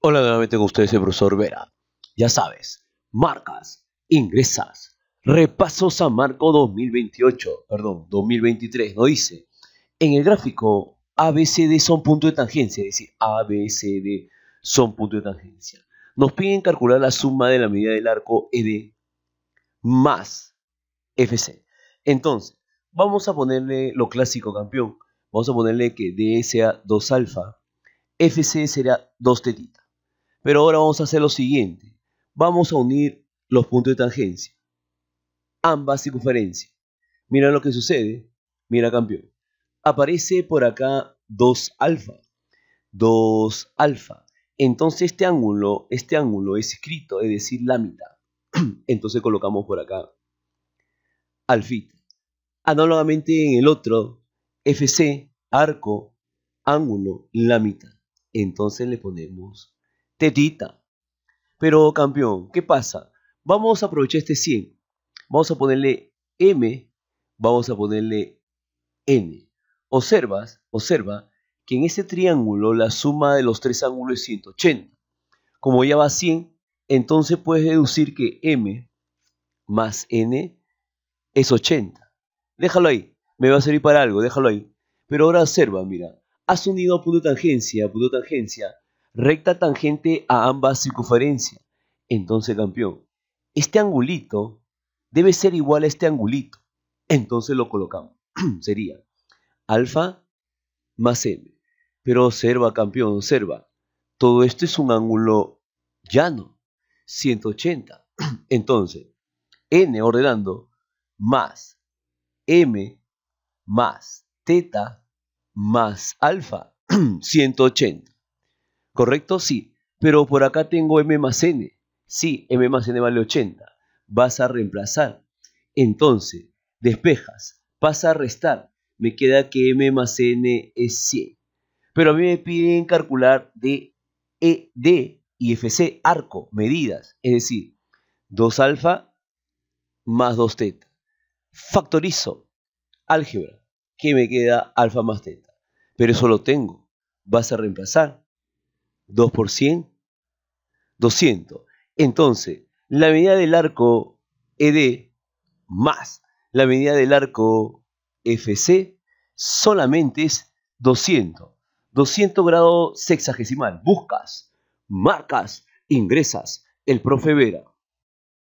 Hola nuevamente con ustedes el profesor Vera. Ya sabes, marcas, ingresas, repaso San Marco 2028, perdón, 2023, no dice, en el gráfico ABCD son punto de tangencia, es decir, ABCD son punto de tangencia. Nos piden calcular la suma de la medida del arco ED más FC. Entonces, vamos a ponerle lo clásico, campeón. Vamos a ponerle que DSa e 2 alfa, FC será 2 tetita. Pero ahora vamos a hacer lo siguiente. Vamos a unir los puntos de tangencia. Ambas circunferencias. Mira lo que sucede. Mira campeón. Aparece por acá 2 alfa. 2 alfa. Entonces este ángulo, este ángulo es escrito, es decir, la mitad. Entonces colocamos por acá alfita. Análogamente en el otro, FC, arco, ángulo, la mitad. Entonces le ponemos tetita. Pero campeón, ¿qué pasa? Vamos a aprovechar este 100. Vamos a ponerle M, vamos a ponerle N. Observas, observa que en este triángulo la suma de los tres ángulos es 180. Como ya va 100, entonces puedes deducir que M más N es 80. Déjalo ahí, me va a servir para algo, déjalo ahí. Pero ahora observa, mira, has unido a punto de tangencia, a punto tangencia, recta tangente a ambas circunferencias. Entonces, campeón, este angulito debe ser igual a este angulito. Entonces lo colocamos. Sería alfa más m. Pero observa, campeón, observa. Todo esto es un ángulo llano, 180. Entonces, n ordenando más m más teta más alfa, 180. ¿correcto? Sí. Pero por acá tengo M más N. Sí, M más N vale 80. Vas a reemplazar. Entonces, despejas, Vas a restar. Me queda que M más N es 100. Pero a mí me piden calcular de ED y FC, arco, medidas. Es decir, 2 alfa más 2 teta. Factorizo. Álgebra. que me queda alfa más teta? Pero eso lo tengo. Vas a reemplazar. 2 por 200. Entonces, la medida del arco ED más la medida del arco FC solamente es 200. 200 grados sexagesimal. Buscas, marcas, ingresas. El profe Vera.